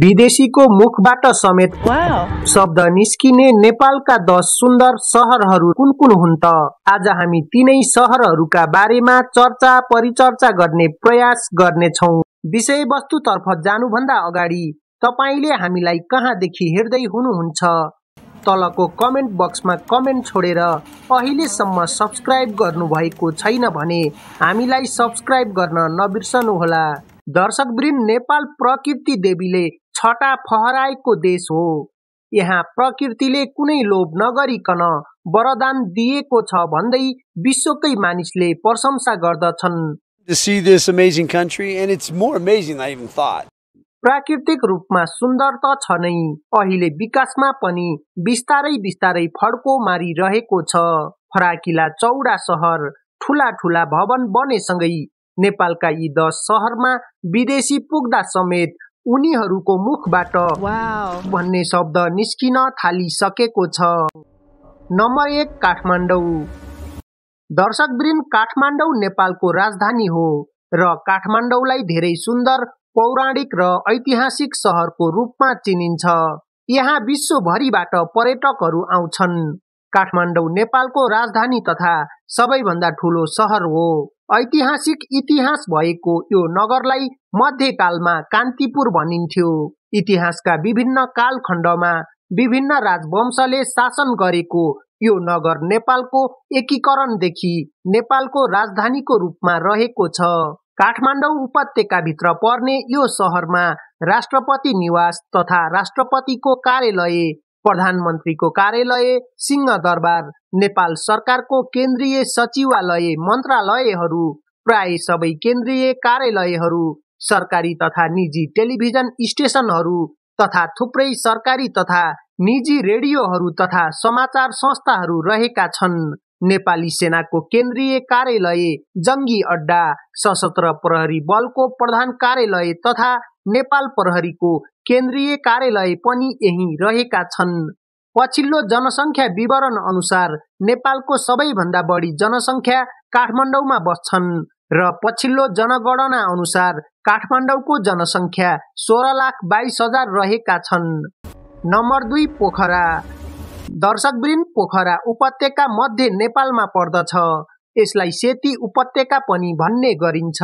विदेशीको मुखबाट समेत शब्द निस्किने नेपालका दस सुन्दर सहरहरू कुन कुन हुन् त आज हामी तिनै सहरहरूका बारेमा चर्चा परिचर्चा गर्ने प्रयास गर्नेछौ विषयवस्तुतर्फ जानुभन्दा अगाडि तपाईँले हामीलाई कहाँदेखि हेर्दै हुनुहुन्छ तलको कमेन्ट बक्समा कमेन्ट छोडेर अहिलेसम्म सब्सक्राइब गर्नुभएको छैन भने हामीलाई सब्सक्राइब गर्न नबिर्सनुहोला दर्शकवृन्द नेपाल प्रकृति देवीले छटा फहराएको देश हो यहाँ प्रकृतिले कुनै लोभ नगरिकन वरदान दिएको छ भन्दै विश्वकै मानिसले प्रशंसा गर्दछन् प्राकृतिक रूपमा सुन्दर त छ नै अहिले विकासमा पनि बिस्तारै बिस्तारै फड्को मारिरहेको छ फराकिला चौडा सहर ठुला ठुला भवन बनेसँगै नेपालका यी दस सहरमा विदेशी पुग्दा समेत उनीहरूको मुखबाट भन्ने शब्द निस्किन थालिसकेको छ नम्बर एक काठमाडौँ दर्शकवृन्द काठमाडौँ नेपालको राजधानी हो र काठमाडौँलाई धेरै सुन्दर पौराणिक र ऐतिहासिक सहरको रूपमा चिनिन्छ यहाँ विश्वभरिबाट पर्यटकहरू आउँछन् काठमाडौँ नेपालको राजधानी तथा सबैभन्दा ठुलो सहर हो ऐतिहासिक इतिहास भएको यो नगरलाई मध्यकालमा कान्तिपुर भनिन्थ्यो इतिहासका विभिन्न कालखण्डमा विभिन्न राजवंशले शासन गरेको यो नगर नेपालको एकीकरणदेखि नेपालको राजधानीको रूपमा रहेको छ काठमाडौँ भित्र पर्ने यो सहरमा राष्ट्रपति निवास तथा राष्ट्रपतिको कार्यालय प्रधानमन्त्रीको कार्यालय सिंहदरबार नेपाल सरकारको केन्द्रीय सचिवालय मन्त्रालयहरू प्राय सबै केन्द्रीय कार्यालयहरू सरकारी तथा निजी टेलिभिजन स्टेसनहरू तथा थुप्रै सरकारी तथा निजी रेडियोहरू तथा समाचार संस्थाहरू रहेका छन् नेपाली सेनाको केन्द्रीय कार्यालय जङ्गी अड्डा सशस्त्र प्रहरी बलको प्रधान कार्यालय तथा नेपाल प्रहरीको केन्द्रीय कार्यालय पनि यही रहेका छन् पछिल्लो जनसङ्ख्या विवरण अनुसार नेपालको सबैभन्दा बढी जनसङ्ख्या काठमाडौँमा बस्छन् र पछिल्लो जनगणना अनुसार काठमाडौँको जनसङ्ख्या सोह्र लाख बाइस हजार रहेका छन् नम्बर दुई पोखरा दर्शकवृन्द पोखरा उपत्यका मध्य नेपालमा पर्दछ यसलाई सेती उपत्यका पनि भन्ने गरिन्छ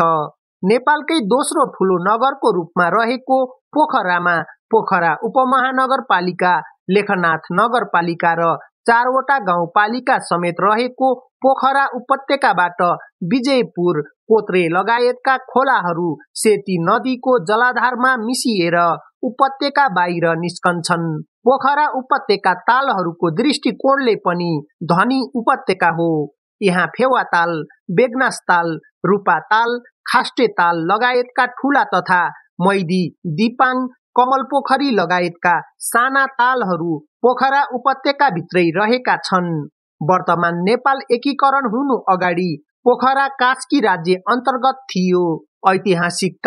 नेपालकै दोस्रो ठुलो नगरको रूपमा रहेको पोखरामा पोखरा उपमहानगरपालिका लेखनाथ नगरपालिका र चारवटा गाउँपालिका समेत रहेको पोखरा उपत्यकाबाट विजयपुर कोत्रे लगायतका खोलाहरू सेती नदीको जलाधारमा मिसिएर उपत्यका बाहिर निस्कन्छन् पोखरा उपत्यका तालहरूको दृष्टिकोणले पनि धनी उपत्यका हो यहाँ फेवा ताल बेगनास ताल रूपा ताल खास्टे ताल लगायतका ठुला तथा मैदी दिपाङ कमल पोखरी लगायतका साना तालहरू पोखरा उपत्यकाभित्रै रहेका छन् वर्तमान नेपाल एकीकरण हुनु अगाडि पोखरा कास्की राज्य अन्तर्गत थियो ऐतिहासिक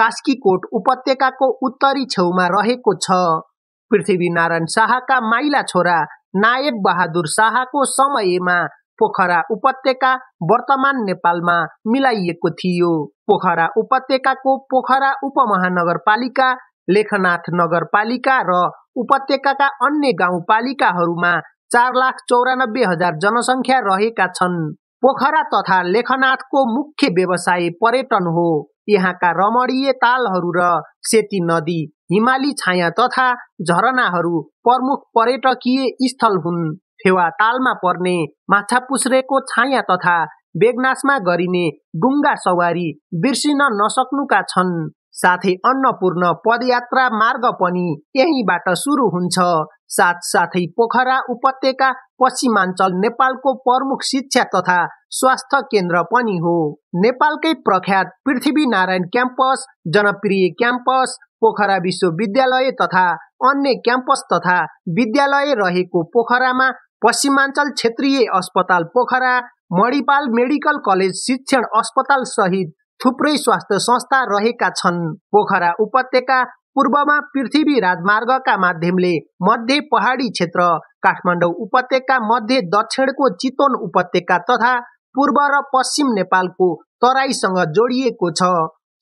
कोट उपत्यकाको उत्तरी छेउमा रहेको छ पृथ्वीनारायण शाहका माइला छोरा नायक बहादुर शाहको समयमा पोखरा उपत्यका वर्तमान नेपालमा मिलाइएको थियो पोखरा उपत्यकाको पोखरा उपमहानगरपालिका लेखनाथ नगरपालिका र उपत्यकाका अन्य गाउँपालिकाहरूमा चार लाख चौरानब्बे हजार जनसङ्ख्या रहेका छन् पोखरा तथा लेखनाथको मुख्य व्यवसाय पर्यटन हो यहाँका रमणीय तालहरू र सेती नदी हिमाली छाया तथा झरनाहरू प्रमुख पर्यटकीय स्थल हुन् फेवा तालमा पर्ने पुस्रेको छाया तथा बेगनासमा गरिने डुङ्गा सवारी बिर्सिन नसक्नुका छन् साथै अन्नपूर्ण पदयात्रा मार्ग पनि यहीँबाट सुरु हुन्छ साथसाथै पोखरा उपत्यका पश्चिमाञ्चल नेपालको प्रमुख शिक्षा तथा स्वास्थ्य केन्द्र पनि हो नेपालकै प्रख्यात पृथ्वीनारायण क्याम्पस जनप्रिय क्याम्पस पोखरा विश्वविद्यालय तथा अन्य क्याम्पस तथा विद्यालय रहेको पोखरामा पश्चिमाञ्चल क्षेत्रीय अस्पताल पोखरा मणिपाल मेडिकल कलेज शिक्षण अस्पताल सहित थुप्रै स्वास्थ्य संस्था रहेका छन् पोखरा उपत्यका पूर्वमा पृथ्वी राजमार्गका माध्यमले मध्य पहाडी क्षेत्र काठमाडौँ उपत्यका मध्य दक्षिणको चितवन उपत्यका तथा पूर्व र पश्चिम नेपालको तराईसँग जोडिएको छ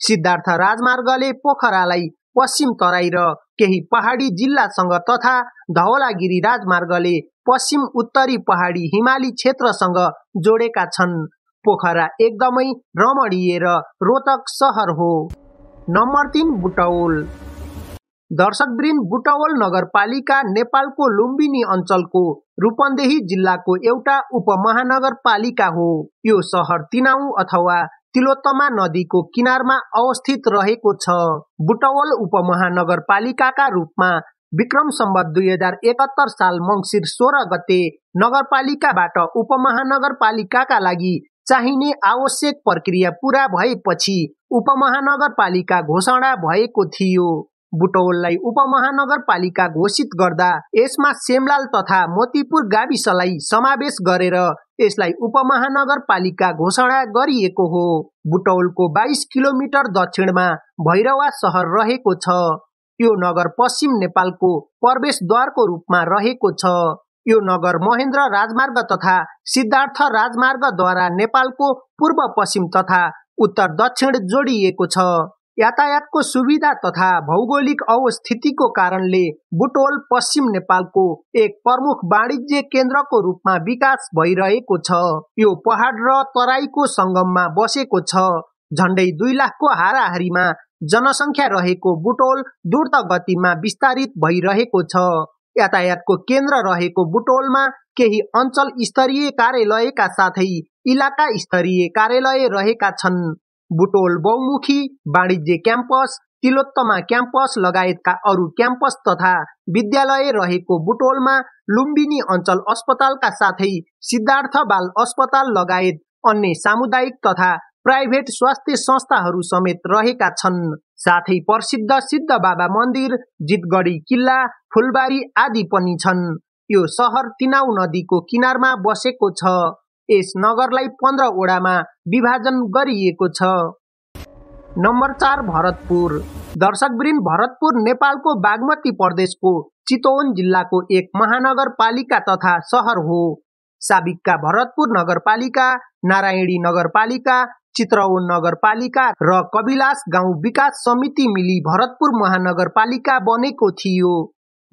सिद्धार्थ राजमार्गले पोखरालाई पश्चिम तराई र केही पहाडी जिल्लासँग तथा धवलागिरी राजमार्गले पश्चिम उत्तरी पहाडी हिमाली क्षेत्रसँग जोडेका छन् पोखरा एकदमै रमणीय र रोचक सहर हो नम्बर तिन बुटौल दर्शकवृन्द बुटवल नगरपालिका नेपालको लुम्बिनी अञ्चलको रूपन्देही जिल्लाको एउटा उपमहानगरपालिका हो यो सहर तिनाउ अथवा तिलोत्तमा नदीको किनारमा अवस्थित रहेको छ बुटवल उपमहानगरपालिकाका रूपमा विक्रम सम्बत दुई हजार एकात्तर साल मङ्सिर सोह्र गते नगरपालिकाबाट उपमहानगरपालिकाका लागि चाहिने आवश्यक प्रक्रिया पूरा भएपछि उपमहानगरपालिका घोषणा भएको थियो बुटौललाई उपमहानगरपालिका घोषित गर्दा यसमा सेमलाल तथा मोतीपुर गाविसलाई समावेश गरेर यसलाई उपमहानगरपालिका घोषणा गरिएको हो बुटौलको बाइस किलोमिटर दक्षिणमा भैरवा सहर रहेको छ यो नगर पश्चिम नेपालको प्रवेशद्वारको रूपमा रहेको छ यो नगर महेन्द्र राजमार्ग तथा सिद्धार्थ राजमार्गद्वारा नेपालको पूर्व पश्चिम तथा उत्तर दक्षिण जोडिएको छ यातायातको सुविधा तथा भौगोलिक अवस्थितिको कारणले बुटोल पश्चिम नेपालको एक प्रमुख वाणिज्य केन्द्रको रूपमा विकास भइरहेको छ यो पहाड र तराईको सङ्गममा बसेको छ झण्डै दुई लाखको हाराहारीमा जनसङ्ख्या रहेको बुटोल द्रुत गतिमा विस्तारित भइरहेको छ यातायातको केन्द्र रहेको बुटोलमा केही अञ्चल स्तरीय कार्यालयका साथै इलाका स्तरीय कार्यालय रहेका छन् बुटोल बहुमुखी वाणिज्य क्याम्पस तिलोत्तमा क्याम्पस लगायतका अरू क्याम्पस तथा विद्यालय रहेको बुटोलमा लुम्बिनी अञ्चल अस्पतालका साथै सिद्धार्थ बाल अस्पताल लगायत अन्य सामुदायिक तथा प्राइभेट स्वास्थ्य संस्थाहरू समेत रहेका छन् साथै प्रसिद्ध सिद्ध बाबा मन्दिर जितगढी किल्ला फुलबारी आदि पनि छन् यो सहर तिनाउ नदीको किनारमा बसेको छ यस नगरलाई वडामा विभाजन गरिएको छ नम्बर चार भरतपुर दर्शकवृन्द भरतपुर नेपालको बागमती प्रदेशको चितवन जिल्लाको एक महानगरपालिका तथा सहर हो साबिकका भरतपुर नगरपालिका नारायणी नगरपालिका चित्रवन नगरपालिका र कविलास गाउँ विकास समिति मिली भरतपुर महानगरपालिका बनेको थियो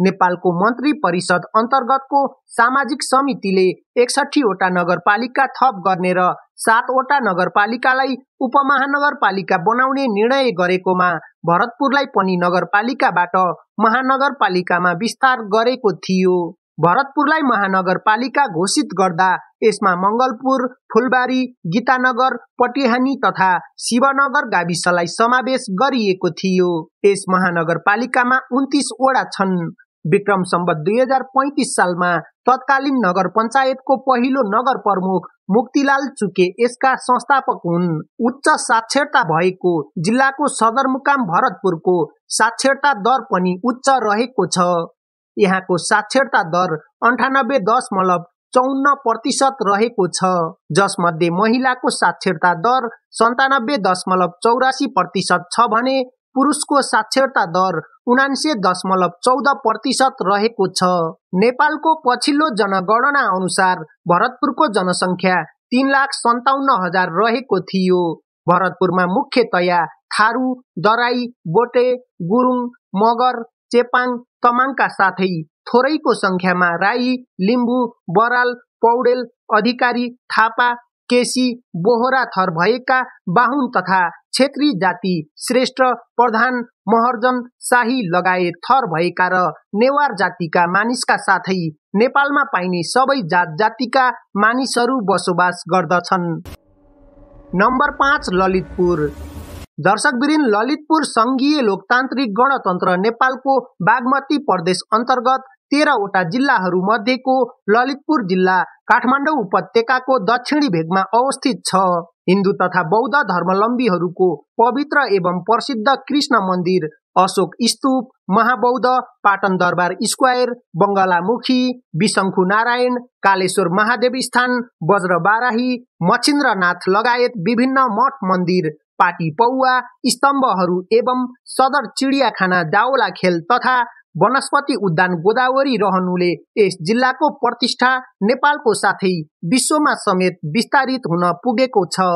नेपालको मन्त्री परिषद अन्तर्गतको सामाजिक समितिले एकसठीवटा नगरपालिका थप गर्ने र सातवटा नगरपालिकालाई उपमहानगरपालिका बनाउने निर्णय गरेकोमा भरतपुरलाई पनि नगरपालिकाबाट महानगरपालिकामा विस्तार गरेको थियो भरतपुरलाई महानगरपालिका घोषित गर्दा यसमा मङ्गलपुर फुलबारी गीतानगर पटिहानी तथा शिवनगर गाविसलाई समावेश गरिएको थियो यस महानगरपालिकामा उन्तिसवटा छन् विक्रम सम्बत दुई हजार पैँतिस सालमा तत्कालीन नगर पञ्चायतको पहिलो नगर प्रमुख मुक्तिलाल चुके यसका संस्थापक हुन् उच्च साक्षरता भएको जिल्लाको सदरमुकाम भरतपुरको साक्षरता दर पनि उच्च रहेको छ यहाँको साक्षरता दर अन्ठानब्बे दशमलव चौन्न प्रतिशत रहेको छ जसमध्ये महिलाको साक्षरता दर सन्तानब्बे दशमलव चौरासी प्रतिशत छ भने पुरुषको साक्षरता दर उनान्से दशमलव चौध प्रतिशत रहेको छ नेपालको पछिल्लो जनगणना अनुसार भरतपुरको जनसङ्ख्या तिन लाख सन्ताउन्न हजार रहेको थियो भरतपुरमा मुख्यतया थारू दराई बोटे गुरुङ मगर चेपाङ तमाङका साथै थोरैको संख्यामा राई लिम्बू बराल पौडेल अधिकारी थापा केसी बोहरा थर भएका बाहुन तथा क्षेत्री जाति श्रेष्ठ प्रधान महर्जन शाही लगायत थर भएका र नेवार जातिका मानिसका साथै नेपालमा पाइने सबै जात जातिका मानिसहरू बसोबास गर्दछन् नम्बर पाँच ललितपुर दर्शकविरिन ललितपुर सङ्घीय लोकतान्त्रिक गणतन्त्र नेपालको बागमती प्रदेश अन्तर्गत तेह्रवटा जिल्लाहरू मध्येको ललितपुर जिल्ला काठमाडौँ उपत्यकाको दक्षिणी भेगमा अवस्थित छ हिन्दू तथा बौद्ध धर्मलम्बीहरूको पवित्र एवं प्रसिद्ध कृष्ण मन्दिर अशोक स्तूप महाबौद्ध पाटन दरबार स्क्वायर बङ्गलामुखी विशङ्खु नारायण कालेश्वर महादेव स्थान वज्रबाराही मच्छिन्द्रनाथ लगायत विभिन्न मठ मन्दिर पाटी पौवा स्तम्भहरू एवं सदर चिडियाखाना दाउला खेल तथा वनस्पति उद्यान गोदावरी रहनुले यस जिल्लाको प्रतिष्ठा नेपालको साथै विश्वमा समेत विस्तारित हुन पुगेको छ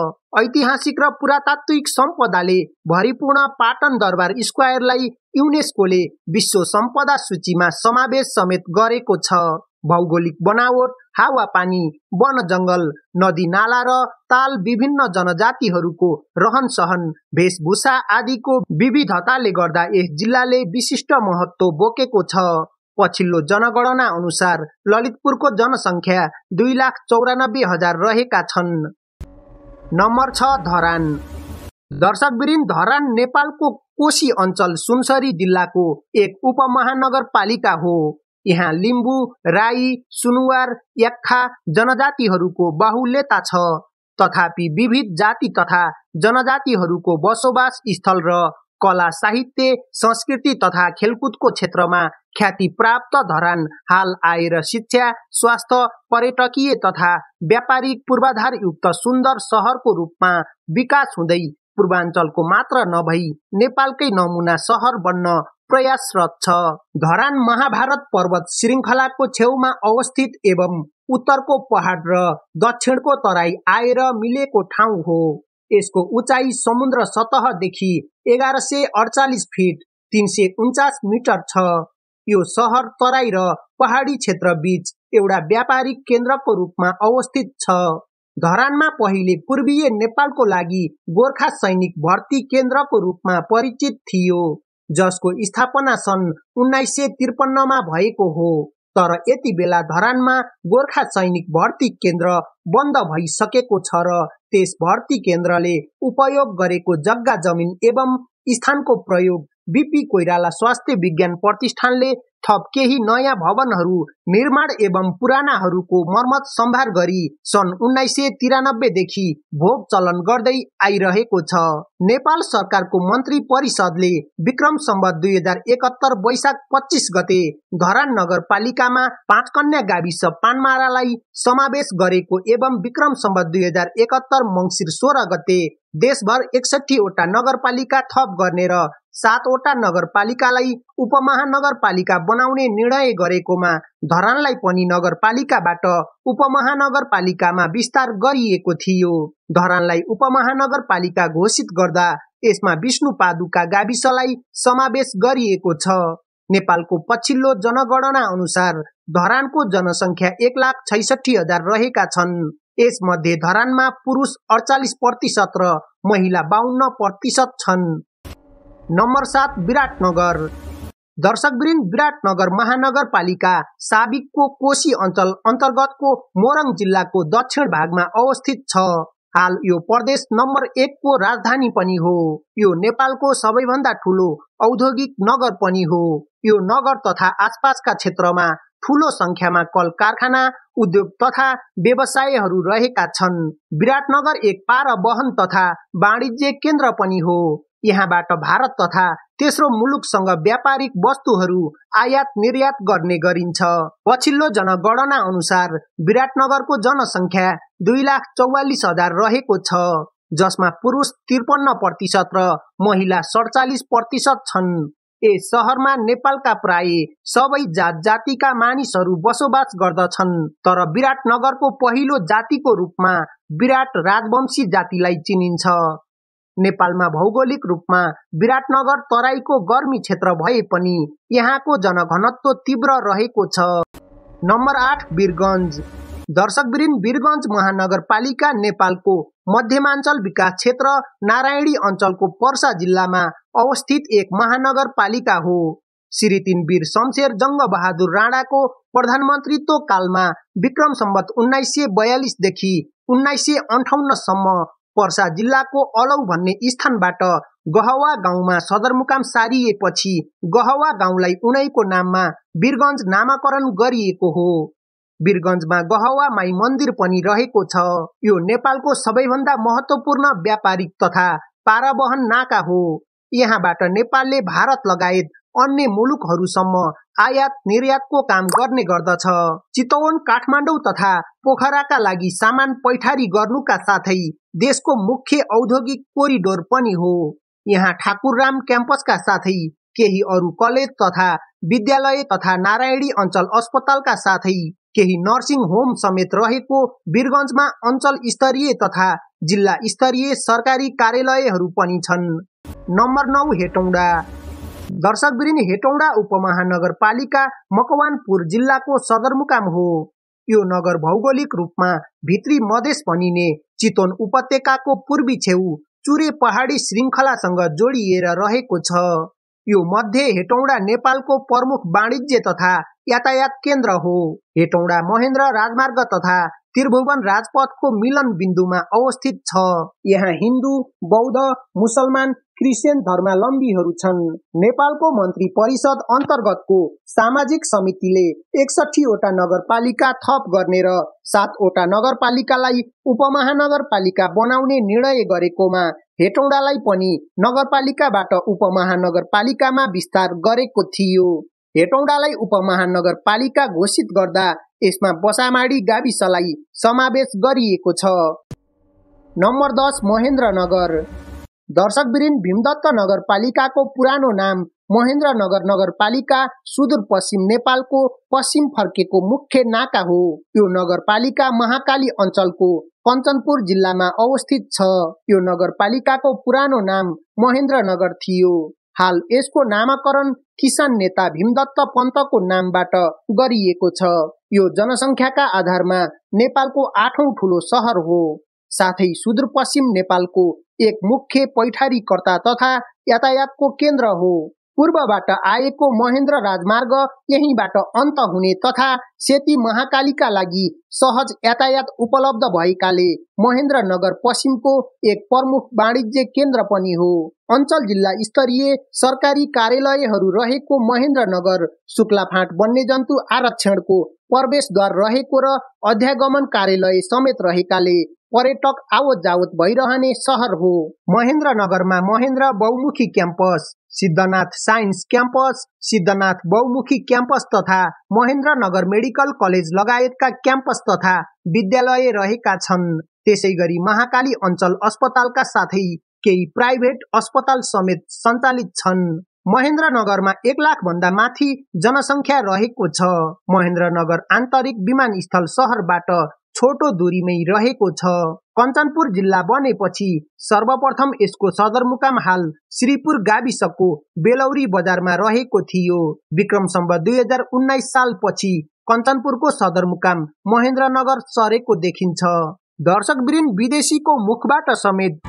ऐतिहासिक र पुरातात्विक सम्पदाले भरिपूर्ण पाटन दरबार स्क्वायरलाई युनेस्कोले विश्व सम्पदा सूचीमा समावेश समेत गरेको छ भौगोलिक बनावट हावापानी वन जङ्गल नदी नाला र ताल विभिन्न जनजातिहरूको रहन सहन वेशभूषा आदिको विविधताले गर्दा यस जिल्लाले विशिष्ट महत्त्व बोकेको छ पछिल्लो जनगणना अनुसार ललितपुरको जनसङ्ख्या दुई लाख चौरानब्बे हजार रहेका छन् नम्बर छ धरान दर्शकवृन्द धरान नेपालको कोशी अञ्चल सुनसरी जिल्लाको एक उपमहानगरपालिका हो यहाँ लिम्बु राई सुनुवार याक्खा जनजातिहरूको बाहुल्यता छ तथापि विविध जाति तथा जनजातिहरूको बसोबास स्थल र कला साहित्य संस्कृति तथा खेलकुदको क्षेत्रमा ख्याति प्राप्त धरान हाल आएर शिक्षा स्वास्थ्य पर्यटकीय तथा व्यापारिक पूर्वाधार युक्त सुन्दर सहरको रूपमा विकास हुँदै पूर्वाञ्चलको मात्र नभई नेपालकै नमुना सहर बन्न प्रयासरत छ धरान महाभारत पर्वत श्रृङ्खलाको छेउमा अवस्थित एवं उत्तरको पहाड र दक्षिणको तराई आएर मिलेको ठाउँ हो यसको उचाइ समुद्र सतहदेखि एघार सय अडचालिस फिट तिन सय उन्चास मिटर छ यो सहर तराई र पहाडी क्षेत्र बीच एउटा व्यापारिक केन्द्रको रूपमा अवस्थित छ धरानमा पहिले पूर्वीय नेपालको लागि गोर्खा सैनिक भर्ती केन्द्रको रूपमा परिचित थियो जसको स्थापना सन् उन्नाइस सय त्रिपन्नमा भएको हो तर यति बेला धरानमा गोर्खा सैनिक भर्ती केन्द्र बन्द भइसकेको छ र त्यस भर्ती केन्द्रले उपयोग गरेको जग्गा जमिन एवं स्थानको प्रयोग बिपी कोइराला स्वास्थ्य विज्ञान प्रतिष्ठानले थप केही नयाँ भवनहरू निर्माण एवं पुरानाहरूको मर्मत सम्भार गरी सन् उन्नाइस सय तिरानब्बेदेखि भोग चलन गर्दै आइरहेको छ नेपाल सरकारको मन्त्री परिषदले विक्रम सम्बत दुई हजार एकहत्तर वैशाख पच्चिस गते घरान नगरपालिकामा पाँच कन्या गाविस पानमारालाई समावेश गरेको एवं विक्रम सम्बत दुई हजार एकहत्तर मङ्सिर सोह्र गते देशभर एकसठीवटा नगरपालिका थप गर्ने र सातवटा नगरपालिकालाई उपमहानगरपालिका बनाउने निर्णय गरेकोमा धरानलाई पनि नगरपालिकाबाट उपमहानगरपालिकामा विस्तार गरिएको थियो धरानलाई उपमहानगरपालिका घोषित गर्दा यसमा विष्णु पादुका गाविसलाई समावेश गरिएको छ नेपालको पछिल्लो जनगणना अनुसार धरानको जनसङ्ख्या एक लाख छैसठी हजार रहेका छन् यसमध्ये धरानमा पुरुष अडचालिस प्रतिशत र महिला बाहन्न प्रतिशत छन् नम्बर सात विराटनगर दर्शकवृन्द विराटनगर महानगरपालिका साबिकको कोशी अञ्चल अन्तर्गतको मोरङ जिल्लाको दक्षिण भागमा अवस्थित छ हाल यो प्रदेश नम्बर एकको राजधानी पनि हो यो नेपालको सबैभन्दा ठुलो औद्योगिक नगर पनि हो यो नगर तथा आसपासका क्षेत्रमा ठुलो संख्यामा कल कारखाना उद्योग तथा व्यवसायहरू रहेका छन् विराटनगर एक पार वहन तथा वाणिज्य केन्द्र पनि हो यहाँबाट भारत तथा तेस्रो मुलुकसँग व्यापारिक वस्तुहरू आयात निर्यात गर्ने गरिन्छ पछिल्लो जनगणना अनुसार विराटनगरको जनसङ्ख्या दुई लाख चौवालिस हजार रहेको छ जसमा पुरुष त्रिपन्न प्रतिशत र महिला सडचालिस प्रतिशत छन् ए सहरमा नेपालका प्राय सबै जात जातिका मानिसहरू बसोबास गर्दछन् तर विराटनगरको पहिलो जातिको रूपमा विराट राजवंशी जातिलाई चिनिन्छ नेपालमा भौगोलिक रूपमा विराटनगर तराईको गर्मी क्षेत्र भए पनि यहाँको जनघनत्व तीव्र रहेको छ नम्बर आठ वीरगञ्ज दर्शकविरिन वीरगञ्ज महानगरपालिका नेपालको मध्यमाञ्चल विकास क्षेत्र नारायणी अञ्चलको पर्सा जिल्लामा अवस्थित एक महानगरपालिका हो श्री वीर शमशेर जङ्गबहादुर राणाको प्रधानमन्त्रीत्व कालमा विक्रम सम्बत उन्नाइस सय बयालिसदेखि उन्नाइस सय अन्ठाउन्नसम्म पर्सा जिल्लाको अलौ भन्ने स्थानबाट गहवा गाउँमा सदरमुकाम सारिएपछि गहवा गाउँलाई उनैको नाममा वीरगञ्ज नामाकरण गरिएको हो वीरगञ्जमा गहवा माई मन्दिर पनि रहेको छ यो नेपालको सबैभन्दा महत्त्वपूर्ण व्यापारिक तथा पारावहन नाका हो यहाँबाट नेपालले भारत लगायत अन्य मुलुकहरूसम्म आयात निर्यातको काम गर्ने गर्दछ चितवन काठमाडौँ तथा पोखराका लागि सामान पैठारी गर्नुका साथै देशको मुख्य औद्योगिक कोरिडोर पनि हो यहाँ ठाकुरराम क्याम्पसका साथै केही अरू कलेज तथा विद्यालय तथा नारायणी अञ्चल अस्पतालका साथै केही नर्सिङ होम समेत रहेको वीरगञ्जमा अञ्चल स्तरीय तथा जिल्ला स्तरीय सरकारी कार्यालयहरू पनि छन् नम्बर नौ हेटौँडा दर्शकबिरिन हेटौँडा उपमहानगरपालिका मकवानपुर जिल्लाको सदरमुकाम हो यो नगर भौगोलिक रूपमा भित्री मधेस भनिने चितवन उपत्यकाको पूर्वी छेउ चुरे पहाडी श्रृङ्खलासँग जोडिएर रहेको छ यो मध्य हेटौँडा नेपालको प्रमुख वाणिज्य तथा यातायात केन्द्र हो हेटौँडा महेन्द्र राजमार्ग तथा त्रिभुवन राजपथको मिलन बिन्दुमा अवस्थित छ यहाँ हिन्दू बौद्ध मुसलमान क्रिस्चियन धर्मावलम्बीहरू छन् नेपालको मन्त्री परिषद अन्तर्गतको सामाजिक समितिले एकसठीवटा नगरपालिका थप गर्ने र सातवटा नगरपालिकालाई उपमहानगरपालिका बनाउने निर्णय गरेकोमा हेटौँडालाई पनि नगरपालिकाबाट उपमहानगरपालिकामा विस्तार गरेको थियो हेटौँडालाई उपमहानगरपालिका घोषित गर्दा यसमा बसामाडी गाविसलाई समावेश गरिएको छ नम्बर दस महेन्द्रनगर दर्शक दर्शकविरिन भीमदत्त नगरपालिकाको पुरानो नाम महेन्द्र नगर नगरपालिका सुदूरपश्चिम नेपालको पश्चिम फर्केको मुख्य नाका हो यो नगरपालिका महाकाली अञ्चलको कञ्चनपुर जिल्लामा अवस्थित छ यो नगरपालिकाको पुरानो नाम महेन्द्र नगर थियो हाल यसको नामाकरण किसान नेता भीमदत्त पन्तको नामबाट गरिएको छ यो जनसङ्ख्याका आधारमा नेपालको आठौँ ठुलो सहर हो साथै सुदूरपश्चिम नेपालको एक मुख्य पैठारीकर्ता तथा यातायातको केन्द्र हो पूर्वबाट आएको महेन्द्र राजमार्ग यहीँबाट अन्त हुने तथा सेती महाकालीका लागि सहज यातायात उपलब्ध भएकाले महेन्द्रनगर पश्चिमको एक प्रमुख वाणिज्य केन्द्र पनि हो अञ्चल जिल्ला स्तरीय सरकारी कार्यालयहरू रहेको महेन्द्रनगर शुक्लाफाँट वन्यजन्तु आरक्षणको प्रवेशद्वार रहेको र अध्यागमन कार्यालय समेत रहेकाले पर्यटक आवत जावत भइरहने सहर हो महेन्द्रनगरमा महेन्द्र बहुमुखी campus Siddhanath science campus Siddhanath बहुमुखी क्याम्पस तथा महेन्द्रनगर मेडिकल कलेज लगायतका क्याम्पस तथा विद्यालय रहेका छन् त्यसै गरी महाकाली अञ्चल अस्पतालका साथै केही प्राइभेट अस्पताल समेत सञ्चालित छन् महेन्द्रनगरमा एक लाख भन्दा माथि जनसङ्ख्या रहेको छ महेन्द्रनगर आन्तरिक विमानस्थल सहरबाट छोटो दूरीमै रहेको छ कञ्चनपुर जिल्ला बनेपछि सर्वप्रथम यसको सदरमुकाम हाल श्रीपुर गाविसको बेलौरी बजारमा रहेको थियो विक्रम सम्भ दुई हजार उन्नाइस सालपछि कञ्चनपुरको सदरमुकाम महेन्द्रनगर सरेको देखिन्छ दर्शक वृन्द विदेशीको मुखबाट समेत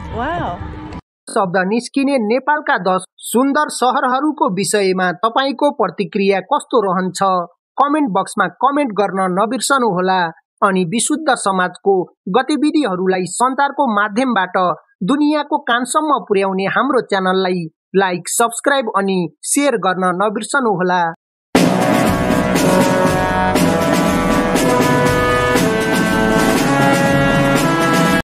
शब्द निस्किने नेपालका दस सुन्दर सहरहरूको विषयमा तपाईँको प्रतिक्रिया कस्तो रहन्छ कमेन्ट बक्समा कमेन्ट गर्न नबिर्सनुहोला अनि विशुद्ध समाजको गतिविधिहरूलाई सञ्चारको माध्यमबाट दुनियाँको कानसम्म पुर्याउने हाम्रो च्यानललाई लाइक सब्सक्राइब अनि सेयर गर्न नबिर्सनुहोला